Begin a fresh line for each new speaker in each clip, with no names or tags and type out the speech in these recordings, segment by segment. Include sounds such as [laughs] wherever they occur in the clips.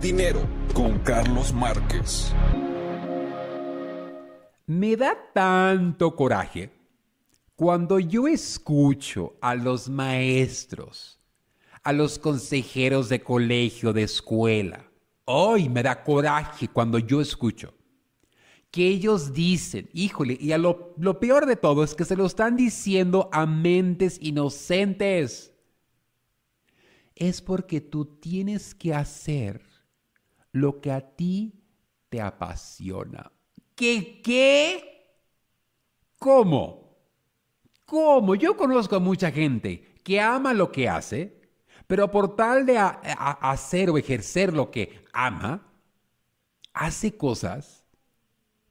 Dinero con Carlos Márquez. Me da tanto coraje cuando yo escucho a los maestros, a los consejeros de colegio, de escuela. Hoy me da coraje cuando yo escucho que ellos dicen, híjole, y a lo, lo peor de todo es que se lo están diciendo a mentes inocentes es porque tú tienes que hacer lo que a ti te apasiona. ¿Qué qué? ¿Cómo? ¿Cómo? Yo conozco a mucha gente que ama lo que hace, pero por tal de hacer o ejercer lo que ama, hace cosas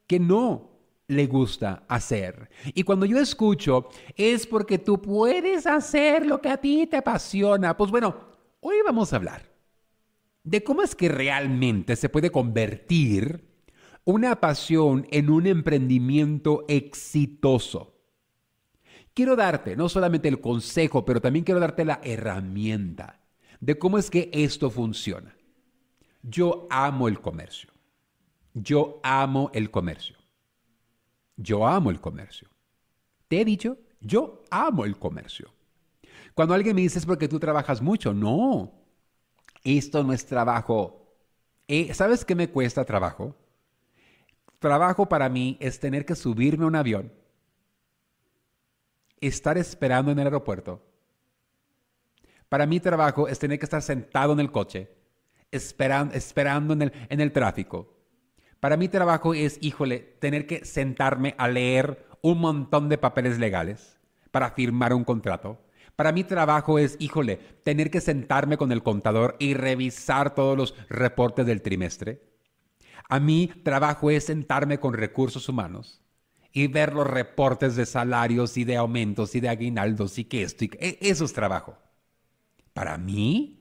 que no le gusta hacer. Y cuando yo escucho, es porque tú puedes hacer lo que a ti te apasiona. Pues bueno, Hoy vamos a hablar de cómo es que realmente se puede convertir una pasión en un emprendimiento exitoso. Quiero darte no solamente el consejo, pero también quiero darte la herramienta de cómo es que esto funciona. Yo amo el comercio. Yo amo el comercio. Yo amo el comercio. Te he dicho, yo amo el comercio. Cuando alguien me dice es porque tú trabajas mucho, no, esto no es trabajo. Eh, ¿Sabes qué me cuesta trabajo? Trabajo para mí es tener que subirme a un avión, estar esperando en el aeropuerto. Para mí trabajo es tener que estar sentado en el coche, esperando en el, en el tráfico. Para mí trabajo es, híjole, tener que sentarme a leer un montón de papeles legales para firmar un contrato para mí trabajo es, híjole, tener que sentarme con el contador y revisar todos los reportes del trimestre. A mí trabajo es sentarme con recursos humanos y ver los reportes de salarios y de aumentos y de aguinaldos y que esto e, eso es trabajo. Para mí,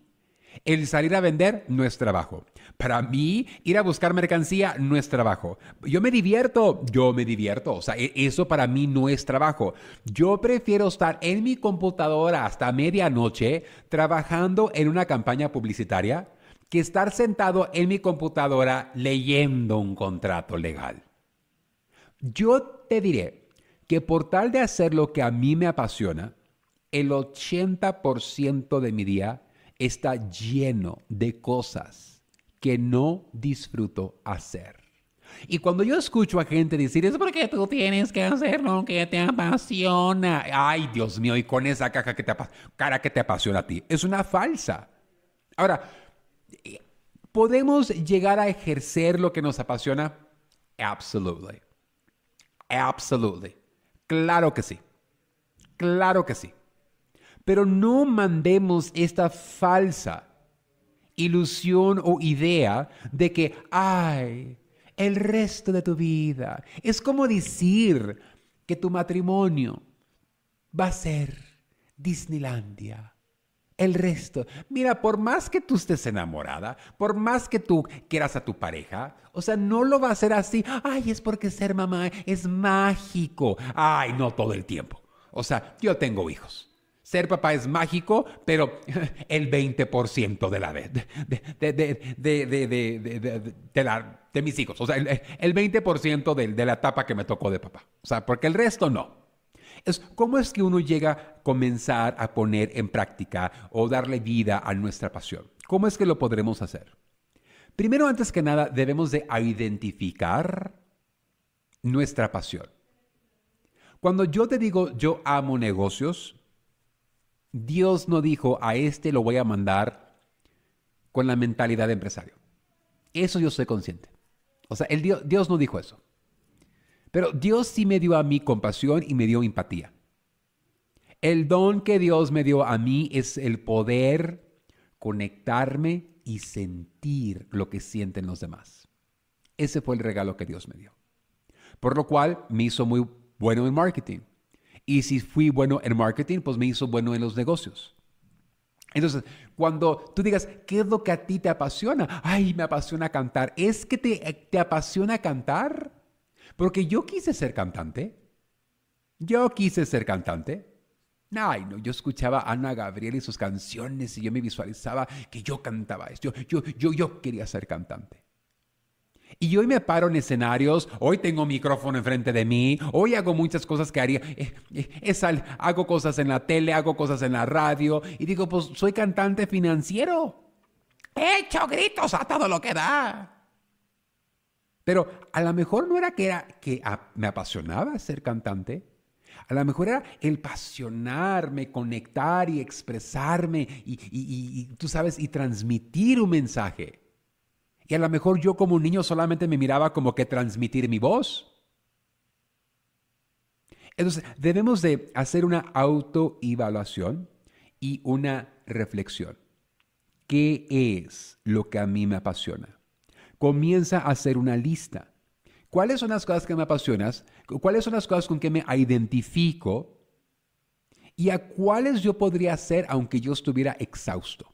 el salir a vender no es trabajo. Para mí, ir a buscar mercancía no es trabajo. Yo me divierto, yo me divierto. O sea, e-, eso para mí no es trabajo. Yo prefiero estar en mi computadora hasta medianoche trabajando en una campaña publicitaria que estar sentado en mi computadora leyendo un contrato legal. Yo te diré que por tal de hacer lo que a mí me apasiona, el 80% de mi día está lleno de cosas que no disfruto hacer. Y cuando yo escucho a gente decir, es porque tú tienes que hacer lo que te apasiona. Ay, Dios mío, y con esa que te cara que te apasiona a ti. Es una falsa. Ahora, eh, ¿podemos llegar a ejercer lo que nos apasiona? Absolutely. Absolutely. Claro que sí. Claro que sí. Pero no mandemos esta falsa ilusión o idea de que, ay, el resto de tu vida. Es como decir que tu matrimonio va a ser Disneylandia. El resto. Mira, por más que tú estés enamorada, por más que tú quieras a tu pareja, o sea, no lo va a ser así. Ay, es porque ser mamá es mágico. Ay, no todo el tiempo. O sea, yo tengo hijos ser papá es mágico, pero [laughs] el 20% de la vez, de, mis hijos, o sea, el, 20% de, la etapa que me tocó de papá, o sea, porque el resto no. Es cómo es que uno llega a comenzar a poner en práctica o darle vida a nuestra pasión. ¿Cómo es que lo podremos hacer? Primero, antes que nada, debemos de identificar nuestra pasión. Cuando yo te digo yo amo negocios, Dios no dijo, a este lo voy a mandar con la mentalidad de empresario. Eso yo soy consciente. O sea, el Dios, Dios no dijo eso. Pero Dios sí me dio a mí compasión y me dio empatía. El don que Dios me dio a mí es el poder conectarme y sentir lo que sienten los demás. Ese fue el regalo que Dios me dio. Por lo cual me hizo muy bueno en marketing. Y si fui bueno en marketing, pues me hizo bueno en los negocios. Entonces, cuando tú digas, ¿qué es lo que a ti te apasiona? Ay, me apasiona cantar. ¿Es que te, te apasiona cantar? Porque yo quise ser cantante. Yo quise ser cantante. Ay, no, yo escuchaba a Ana Gabriel y sus canciones y yo me visualizaba que yo cantaba esto. yo, yo, yo quería ser cantante. Y hoy me paro en escenarios, hoy tengo micrófono enfrente de mí, hoy hago muchas cosas que haría. Eh, eh, hago cosas en la tele, hago cosas en la radio y digo, pues soy cantante financiero. He hecho gritos a todo lo que da. Pero a lo mejor no era que, era, que me apasionaba ser cantante. A lo mejor era el pasionarme, conectar y expresarme y tú sabes, y transmitir un mensaje. Y a lo mejor yo como un niño solamente me miraba como que transmitir mi voz. Entonces, debemos de hacer una autoevaluación y una reflexión. ¿Qué es lo que a mí me apasiona? Comienza a hacer una lista. ¿Cuáles son las cosas que me apasionan? ¿Cuáles son las cosas con que me identifico? ¿Y a cuáles yo podría hacer aunque yo estuviera exhausto?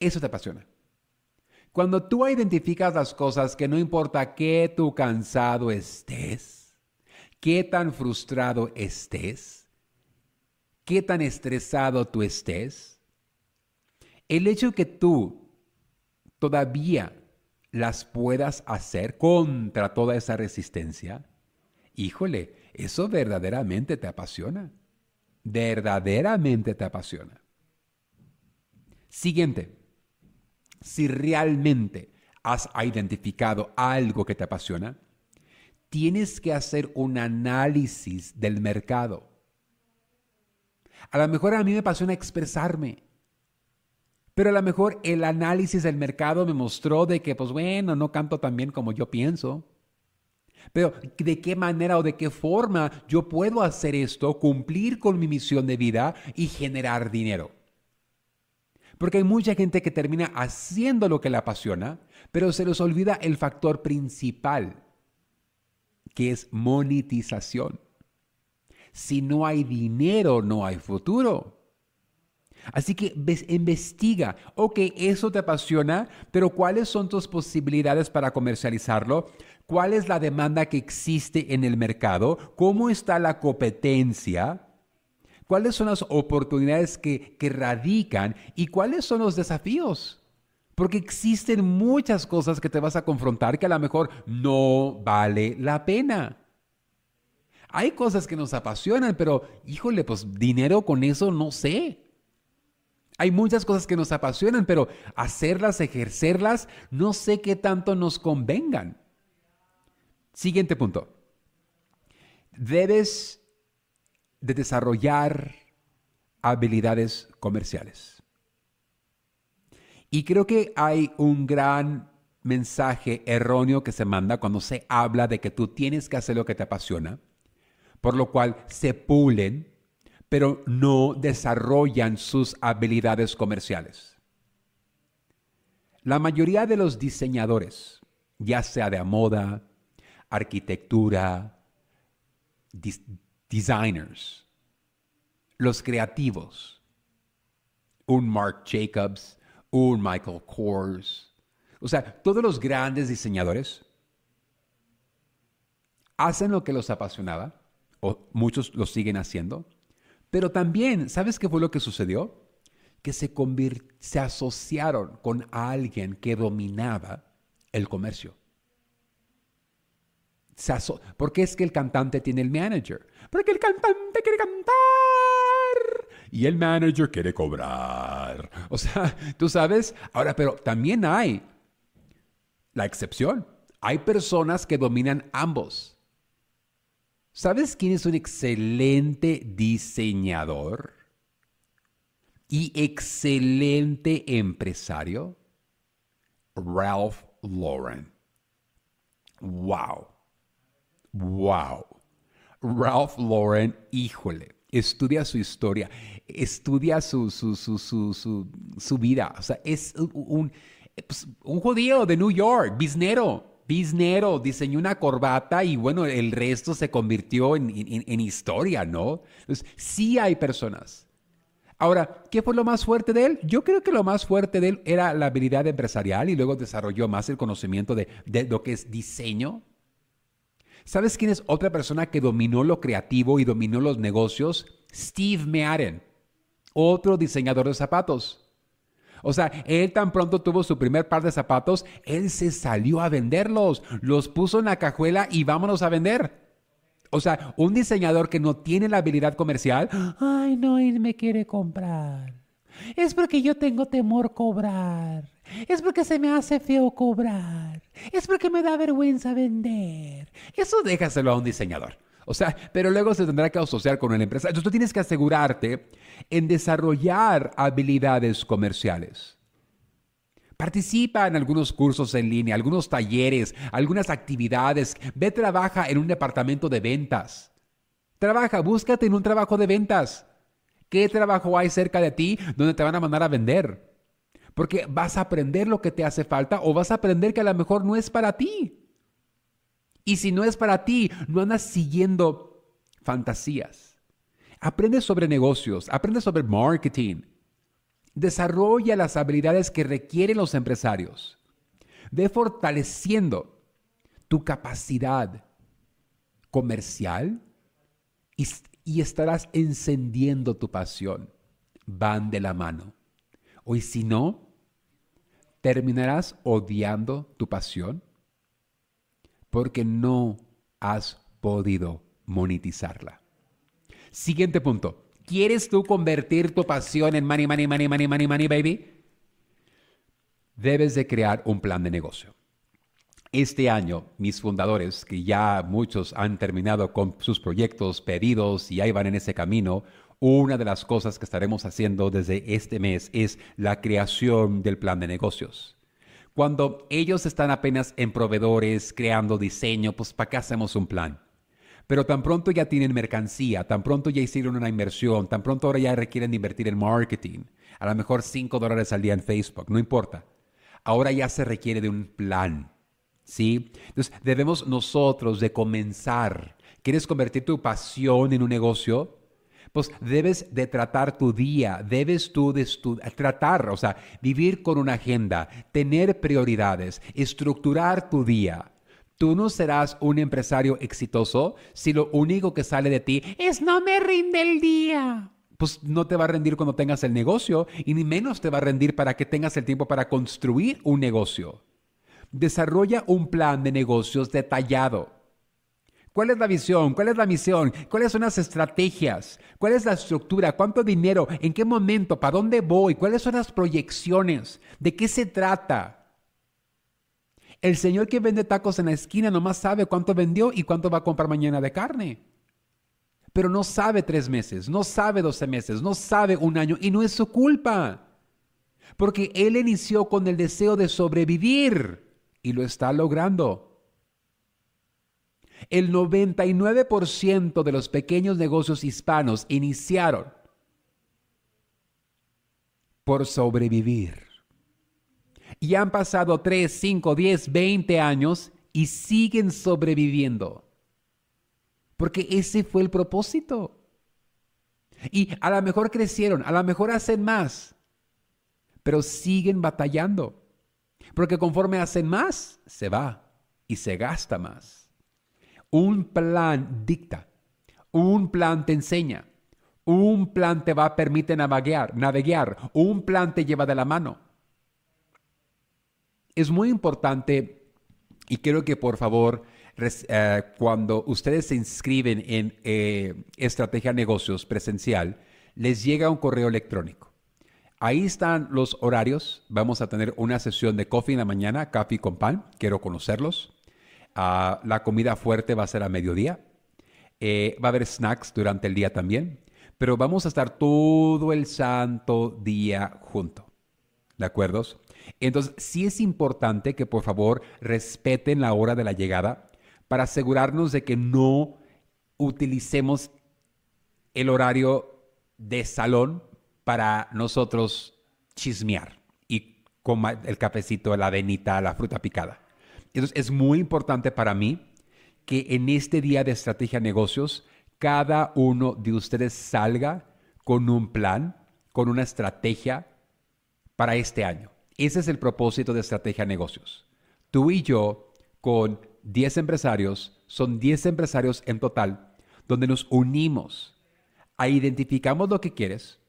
Eso te apasiona. Cuando tú identificas las cosas que no importa qué tú cansado estés, qué tan frustrado estés, qué tan estresado tú estés, el hecho que tú todavía las puedas hacer contra toda esa resistencia, híjole, eso verdaderamente te apasiona. Verdaderamente te apasiona. Siguiente. Si realmente has identificado algo que te apasiona, tienes que hacer un análisis del mercado. A lo mejor a mí me apasiona expresarme, pero a lo mejor el análisis del mercado me mostró de que, pues bueno, no canto tan bien como yo pienso. Pero de qué manera o de qué forma yo puedo hacer esto, cumplir con mi misión de vida y generar dinero. Porque hay mucha gente que termina haciendo lo que le apasiona, pero se les olvida el factor principal, que es monetización. Si no hay dinero, no hay futuro. Así que investiga, ok, eso te apasiona, pero ¿cuáles son tus posibilidades para comercializarlo? ¿Cuál es la demanda que existe en el mercado? ¿Cómo está la competencia? cuáles son las oportunidades que, radican y cuáles son los desafíos. Porque existen muchas cosas que te vas a confrontar que a lo mejor no vale la pena. Hay cosas que nos apasionan, pero híjole, pues dinero con eso no sé. Hay muchas cosas que nos apasionan, pero hacerlas, ejercerlas, no sé qué tanto nos convengan. Siguiente punto. Debes de desarrollar habilidades comerciales. Y creo que hay un gran mensaje erróneo que se manda cuando se habla de que tú tienes que hacer lo que te apasiona, por lo cual se pulen, pero no desarrollan sus habilidades comerciales. La mayoría de los diseñadores, ya sea de moda, arquitectura, designers, los creativos, un Mark Jacobs, un Michael Kors, o sea, todos los grandes diseñadores hacen lo que los apasionaba, o muchos lo siguen haciendo, pero también, ¿sabes qué fue lo que sucedió? Que se, se asociaron con alguien que dominaba el comercio. ¿Por qué es que el cantante tiene el manager? Porque el cantante quiere cantar y el manager quiere cobrar. O sea, tú sabes, ahora, pero también hay la excepción. Hay personas que dominan ambos. ¿Sabes quién es un excelente diseñador y excelente empresario? Ralph Lauren. Wow. Wow. Ralph Lauren, híjole, estudia su historia, estudia su, su, vida. O sea, es un, pues, un judío de New York, biznero, biznero, diseñó una corbata y bueno, el resto se convirtió en, historia, ¿no? Entonces, sí hay personas. Ahora, ¿qué fue lo más fuerte de él? Yo creo que lo más fuerte de él era la habilidad empresarial y luego desarrolló más el conocimiento de, de lo que es diseño, ¿Sabes quién es otra persona que dominó lo creativo y dominó los negocios? Steve Mearen, otro diseñador de zapatos. O sea, él tan pronto tuvo su primer par de zapatos, él se salió a venderlos, los puso en la cajuela y vámonos a vender. O sea, un diseñador que no tiene la habilidad comercial, ay no, él me quiere comprar. Es porque yo tengo temor cobrar. Es porque se me hace feo cobrar. Es porque me da vergüenza vender. Eso déjaselo a un diseñador. O sea, pero luego se tendrá que asociar con una empresa. tú tienes que asegurarte en desarrollar habilidades comerciales. Participa en algunos cursos en línea, algunos talleres, algunas actividades. Ve, trabaja en un departamento de ventas. Trabaja, búscate en un trabajo de ventas. ¿Qué trabajo hay cerca de ti donde te van a mandar a vender? Porque vas a aprender lo que te hace falta o vas a aprender que a lo mejor no es para ti. Y si no es para ti, no andas siguiendo fantasías. Aprende sobre negocios, aprende sobre marketing. Desarrolla las habilidades que requieren los empresarios. Ve fortaleciendo tu capacidad comercial y, y estarás encendiendo tu pasión. Van de la mano. Hoy si no, terminarás odiando tu pasión porque no has podido monetizarla. Siguiente punto. ¿Quieres tú convertir tu pasión en money, money, money, money, money, money, baby? Debes de crear un plan de negocio. Este año, mis fundadores, que ya muchos han terminado con sus proyectos, pedidos y ahí van en ese camino, una de las cosas que estaremos haciendo desde este mes es la creación del plan de negocios. Cuando ellos están apenas en proveedores, creando diseño, pues ¿para qué hacemos un plan? Pero tan pronto ya tienen mercancía, tan pronto ya hicieron una inversión, tan pronto ahora ya requieren invertir en marketing, a lo mejor 5 dólares al día en Facebook, no importa. Ahora ya se requiere de un plan, ¿sí? Entonces debemos nosotros de comenzar. ¿Quieres convertir tu pasión en un negocio? pues debes de tratar tu día, debes tú de tratar, o sea, vivir con una agenda, tener prioridades, estructurar tu día. Tú no serás un empresario exitoso si lo único que sale de ti es no me rinde el día pues no te va a rendir cuando tengas el negocio y ni menos te va a rendir para que tengas el tiempo para construir un negocio. Desarrolla un plan de negocios detallado. ¿Cuál es la visión? ¿Cuál es la misión? ¿Cuáles son las estrategias? ¿Cuál es la estructura? ¿Cuánto dinero? ¿En qué momento? ¿Para dónde voy? ¿Cuáles son las proyecciones? ¿De qué se trata? El señor que vende tacos en la esquina nomás sabe cuánto vendió y cuánto va a comprar mañana de carne. Pero no sabe tres meses, no sabe doce meses, no sabe un año y no es su culpa. Porque él inició con el deseo de sobrevivir y lo está logrando el 99% de los pequeños negocios hispanos iniciaron por sobrevivir. Y han pasado 3, 5, 10, 20 años y siguen sobreviviendo. Porque ese fue el propósito. Y a lo mejor crecieron, a lo mejor hacen más, pero siguen batallando. Porque conforme hacen más, se va y se gasta más. Un plan dicta, un plan te enseña, un plan te va, permite navegar, navegar, un plan te lleva de la mano. Es muy importante y quiero que por favor eh, cuando ustedes se inscriben en eh, Estrategia Negocios Presencial, les llega un correo electrónico. Ahí están los horarios. Vamos a tener una sesión de coffee en la mañana, café con pan. Quiero conocerlos la comida fuerte va a ser a mediodía. Eh, va a haber snacks durante el día también. Pero vamos a estar todo el santo día junto. ¿De acuerdo? Entonces, sí es importante que por favor respeten la hora de la llegada para asegurarnos de que no utilicemos el horario de salón para nosotros chismear y comer el cafecito, la avenita, la fruta picada. Entonces, es muy importante para mí que en este día de estrategia negocios, cada uno de ustedes salga con un plan, con una estrategia para este año. Ese es el propósito de estrategia negocios. Tú y yo, con 10 empresarios, son 10 empresarios en total, donde nos unimos a identificamos lo que quieres,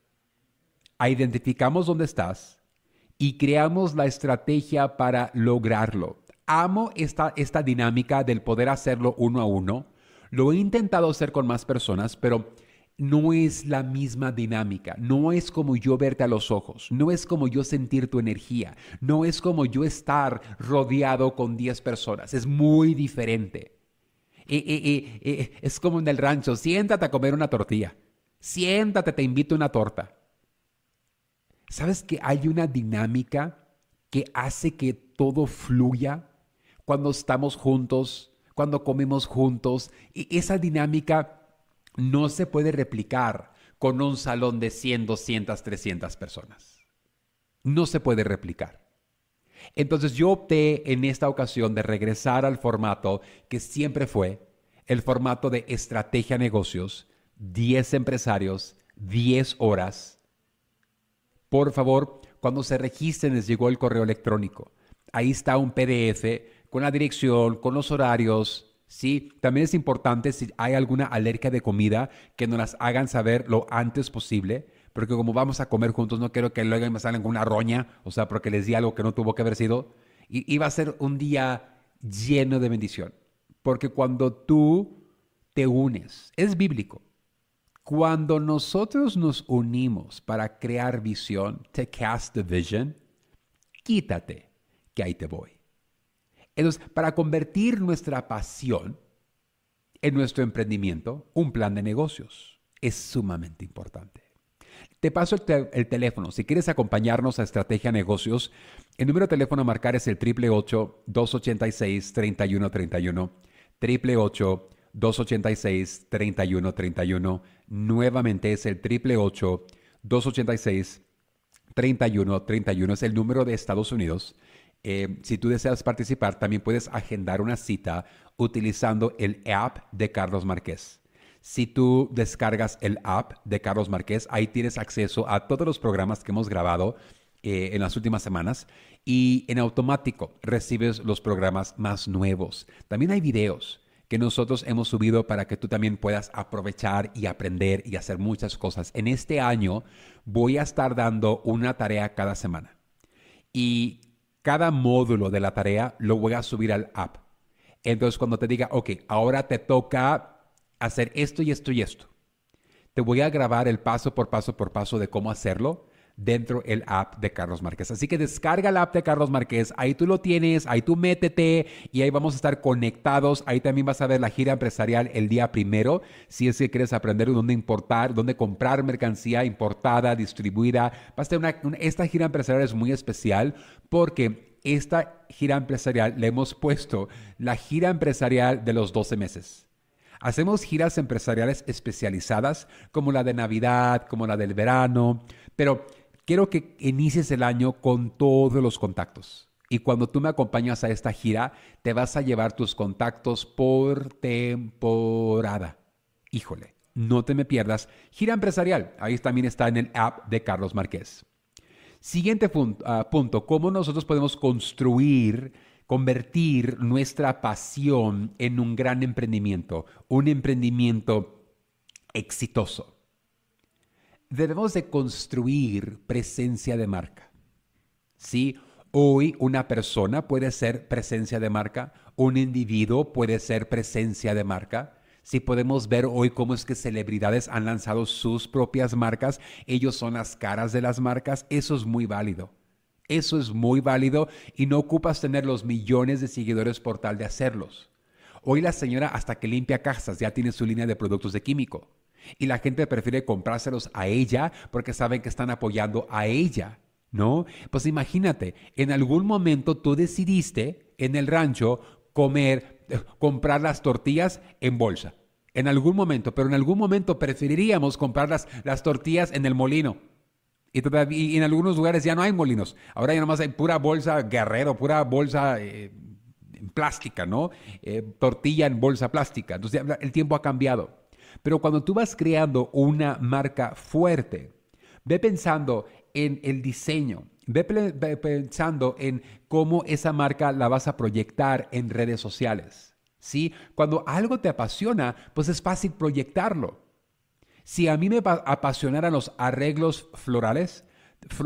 identificamos dónde estás y creamos la estrategia para lograrlo amo esta, esta dinámica del poder hacerlo uno a uno. Lo he intentado hacer con más personas, pero no es la misma dinámica, no es como yo verte a los ojos, no es como yo sentir tu energía, no es como yo estar rodeado con 10 personas, es muy diferente. Eh, eh, eh, es como en el rancho, siéntate a comer una tortilla, siéntate, te invito a una torta. ¿Sabes que hay una dinámica que hace que todo fluya cuando estamos juntos, cuando comemos juntos, y esa dinámica no se puede replicar con un salón de 100, 200, 300 personas. No se puede replicar. Entonces yo opté en esta ocasión de regresar al formato que siempre fue el formato de estrategia negocios, 10 empresarios, 10 horas. Por favor, cuando se registren les llegó el correo electrónico. Ahí está un PDF con la dirección, con los horarios. Sí, también es importante si hay alguna alergia de comida que nos las hagan saber lo antes posible, porque como vamos a comer juntos, no quiero que luego me salgan con una roña, o sea, porque les di algo que no tuvo que haber sido. Y iba a ser un día lleno de bendición, porque cuando tú te unes, es bíblico. Cuando nosotros nos unimos para crear visión, to cast the vision, quítate, que ahí te voy. Entonces, para convertir nuestra pasión en nuestro emprendimiento, un plan de negocios es sumamente importante. Te paso el, teléfono. Si quieres acompañarnos a Estrategia Negocios, el número de teléfono a marcar es el 888-286-3131. 888-286-3131. Nuevamente es el 888-286-3131. es el número de Estados Unidos eh, si tú deseas participar, también puedes agendar una cita utilizando el app de Carlos Márquez. Si tú descargas el app de Carlos Márquez, ahí tienes acceso a todos los programas que hemos grabado eh, en las últimas semanas y en automático recibes los programas más nuevos. También hay videos que nosotros hemos subido para que tú también puedas aprovechar y aprender y hacer muchas cosas. En este año voy a estar dando una tarea cada semana. Y cada módulo de la tarea lo voy a subir al app. Entonces, cuando te diga, ok, ahora te toca hacer esto y esto y esto, te voy a grabar el paso por paso por paso de cómo hacerlo dentro el app de Carlos Márquez. Así que descarga la app de Carlos Márquez, ahí tú lo tienes, ahí tú métete y ahí vamos a estar conectados. Ahí también vas a ver la gira empresarial el día primero, si es que quieres aprender dónde importar, dónde comprar mercancía importada, distribuida. esta gira empresarial es muy especial porque esta gira empresarial le hemos puesto la gira empresarial de los 12 meses. Hacemos giras empresariales especializadas como la de Navidad, como la del verano, pero quiero que inicies el año con todos los contactos. Y cuando tú me acompañas a esta gira, te vas a llevar tus contactos por temporada. Híjole, no te me pierdas. Gira empresarial, ahí también está en el app de Carlos Márquez. Siguiente punto, ah, punto, ¿cómo nosotros podemos construir, convertir nuestra pasión en un gran emprendimiento, un emprendimiento exitoso? debemos de construir presencia de marca. Si hoy una persona puede ser presencia de marca, un individuo puede ser presencia de marca. Si podemos ver hoy cómo es que celebridades han lanzado sus propias marcas, ellos son las caras de las marcas, eso es muy válido. Eso es muy válido y no ocupas tener los millones de seguidores por tal de hacerlos. Hoy la señora hasta que limpia casas ya tiene su línea de productos de químico. Y la gente prefiere comprárselos a ella porque saben que están apoyando a ella, ¿no? Pues imagínate, en algún momento tú decidiste en el rancho comer, eh, comprar las tortillas en bolsa. En algún momento, pero en algún momento preferiríamos comprar las, tortillas en el molino. Y, todavía, en algunos lugares ya no hay molinos. Ahora ya nomás hay pura bolsa guerrero, pura bolsa eh, plástica, ¿no? Eh, tortilla en bolsa plástica. Entonces el tiempo ha cambiado. Pero cuando tú vas creando una marca fuerte, ve pensando en el diseño, ve pensando en cómo esa marca la vas a proyectar en redes sociales. ¿sí? Cuando algo te apasiona, pues es fácil proyectarlo. Si a mí me apasionaran los arreglos florales,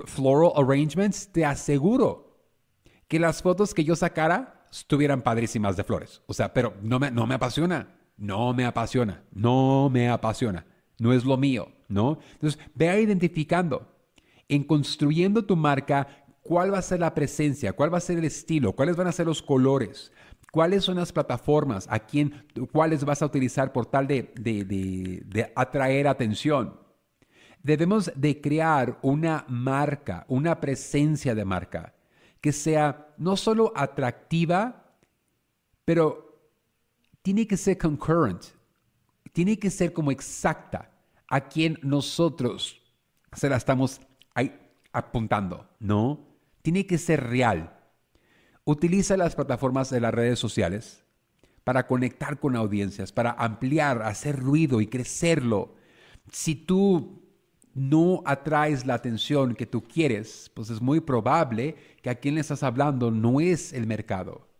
floral arrangements, te aseguro que las fotos que yo sacara estuvieran padrísimas de flores. O sea, pero no me apasiona no me apasiona, no me apasiona, no es lo mío, ¿no? Entonces, vea identificando, en construyendo tu marca, cuál va a ser la presencia, cuál va a ser el estilo, cuáles van a ser los colores, cuáles son las plataformas, a quién, cuáles vas a utilizar por tal de, atraer atención. Debemos de crear una marca, una presencia de marca que sea no solo atractiva, pero tiene que ser concurrent, tiene que ser como exacta a quien nosotros se la estamos apuntando, ¿no? Tiene que ser real. Utiliza las plataformas de las redes sociales para conectar con audiencias, para ampliar, hacer ruido y crecerlo. Si tú no atraes la atención que tú quieres, pues es muy probable que a quien le estás hablando no es el mercado.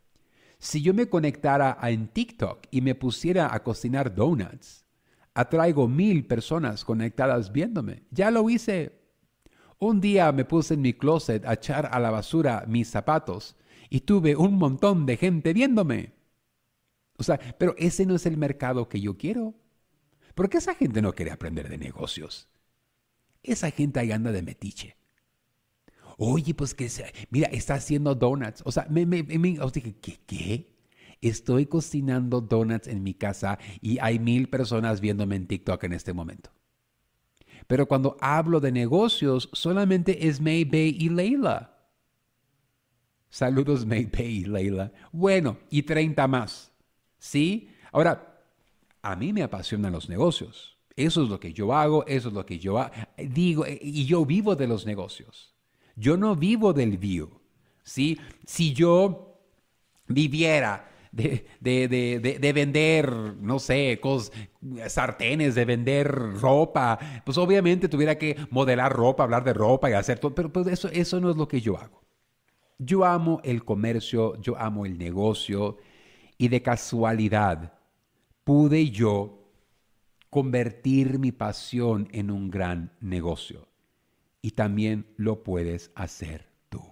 Si yo me conectara en TikTok y me pusiera a cocinar donuts, atraigo mil personas conectadas viéndome. Ya lo hice. Un día me puse en mi closet a echar a la basura mis zapatos y tuve un montón de gente viéndome. O sea, pero ese no es el mercado que yo quiero. Porque esa gente no quiere aprender de negocios. Esa gente ahí anda de metiche. Oye, pues que, mira, está haciendo donuts. O sea, me, me, me dije, ¿qué? Estoy cocinando donuts en mi casa y hay mil personas viéndome en TikTok en este momento. Pero cuando hablo de negocios, solamente es May y Leila. Saludos May y Leila. Bueno, y 30 más. ¿Sí? Ahora, a mí me apasionan los negocios. Eso es lo que yo hago, eso es lo que yo digo, eh, y yo vivo de los negocios. Yo no vivo del view. Si yo viviera de, de, de, vender, no sé, sartenes, de vender ropa, pues obviamente tuviera que modelar ropa, hablar de ropa y hacer todo, pero pues, eso, eso no es lo que yo hago. Yo amo el comercio, yo amo el negocio y de casualidad pude yo convertir mi pasión en un gran negocio y también lo puedes hacer tú.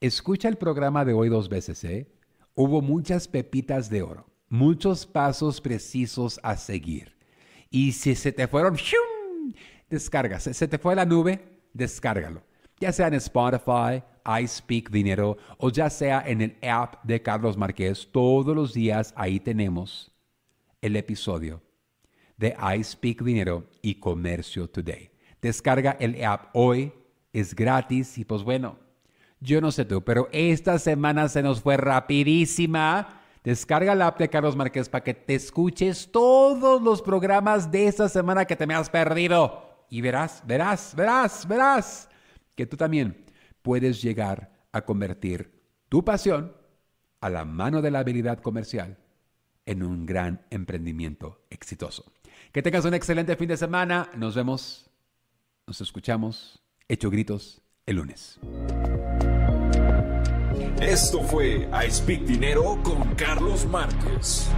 Escucha el programa de hoy dos veces, ¿eh? Hubo muchas pepitas de oro, muchos pasos precisos a seguir. Y si se te fueron, descarga. Si Se te fue la nube, descárgalo. Ya sea en Spotify, I Speak Dinero o ya sea en el app de Carlos Márquez, todos los días ahí tenemos el episodio de I Speak Dinero y Comercio Today. Descarga el app hoy, es gratis y pues bueno, yo no sé tú, pero esta semana se nos fue rapidísima. Descarga la app de Carlos Márquez para que te escuches todos los programas de esta semana que te me has perdido. Y verás, verás, verás, verás que tú también puedes llegar a convertir tu pasión a la mano de la habilidad comercial en un gran emprendimiento exitoso. Que tengas un excelente fin de semana. Nos vemos nos escuchamos, hecho gritos, el lunes. Esto fue a Speak Dinero con Carlos Márquez.